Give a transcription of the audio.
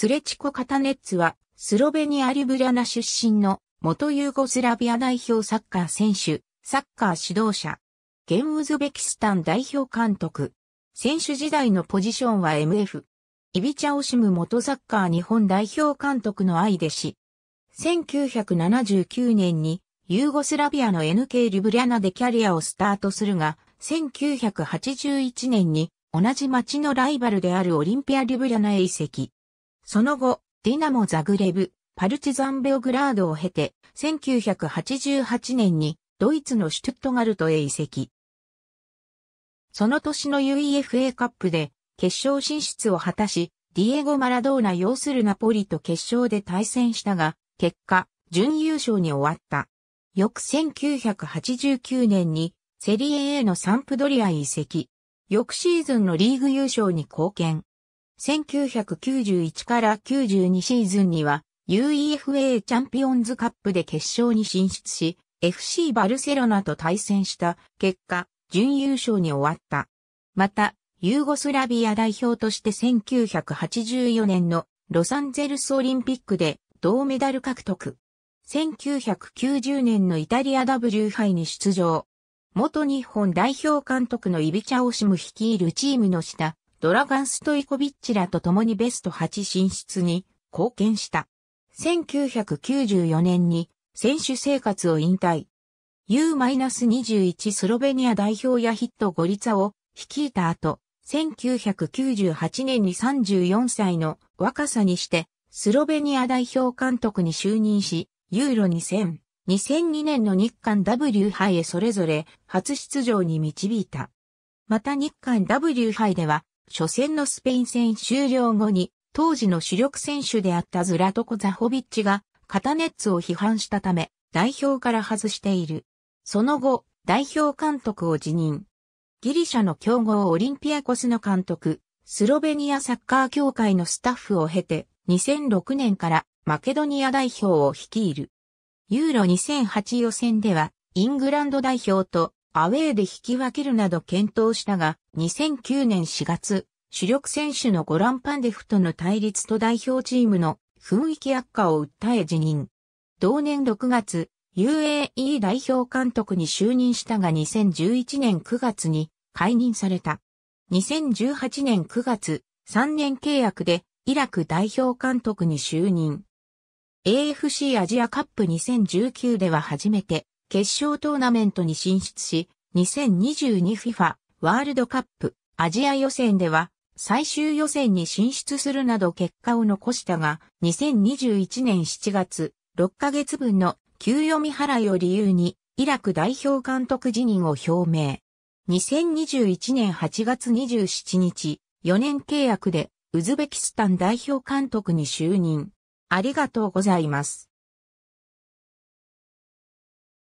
スレチコ・カタネッツは、スロベニア・リブリャナ出身の元ユーゴスラビア代表サッカー選手、サッカー指導者、現ウズベキスタン代表監督。選手時代のポジションは MF。イビチャオシム元サッカー日本代表監督の愛弟子。1979年にユーゴスラビアの NK リブリャナでキャリアをスタートするが、1981年に同じ町のライバルであるオリンピア・リブリャナへ移籍。その後、ディナモ・ザグレブ、パルチザン・ベオグラードを経て、1988年にドイツのシュトゥットガルトへ移籍。その年の UEFA カップで決勝進出を果たし、ディエゴ・マラドーナ擁するナポリと決勝で対戦したが、結果、準優勝に終わった。翌1989年にセリエ A のサンプドリア移籍。翌シーズンのリーグ優勝に貢献。1991から92シーズンには UEFA チャンピオンズカップで決勝に進出し、FC バルセロナと対戦した結果、準優勝に終わった。また、ユーゴスラビア代表として1984年のロサンゼルスオリンピックで銅メダル獲得。1990年のイタリア W 杯に出場。元日本代表監督のイビチャオシム率いるチームの下、ドラガン・ストイコビッチらと共にベスト8進出に貢献した。1994年に選手生活を引退。U-21 スロベニア代表やヒットゴリツァを率いた後、1998年に34歳の若さにして、スロベニア代表監督に就任し、ユーロ2000、2002年の日韓 W 杯へそれぞれ初出場に導いた。また日韓 W 杯では初戦のスペイン戦終了後に、当時の主力選手であったズラトコ・ザホビッチが、カタネッツを批判したため、代表から外している。その後、代表監督を辞任。ギリシャの強豪オリンピアコスの監督、スロベニアサッカー協会のスタッフを経て、2006年からマケドニア代表を率いる。ユーロ2008予選では、イングランド代表とアウェーで引き分けるなど検討したが、2009年4月、主力選手のゴランパンデフとの対立と代表チームの雰囲気悪化を訴え辞任。同年6月、UAE 代表監督に就任したが2011年9月に解任された。2018年9月、3年契約でイラク代表監督に就任。AFC アジアカップ2019では初めて決勝トーナメントに進出し、2022FIFA ワールドカップアジア予選では最終予選に進出するなど結果を残したが、2021年7月、6ヶ月分の給与未払いを理由に、イラク代表監督辞任を表明。2021年8月27日、4年契約で、ウズベキスタン代表監督に就任。ありがとうございます。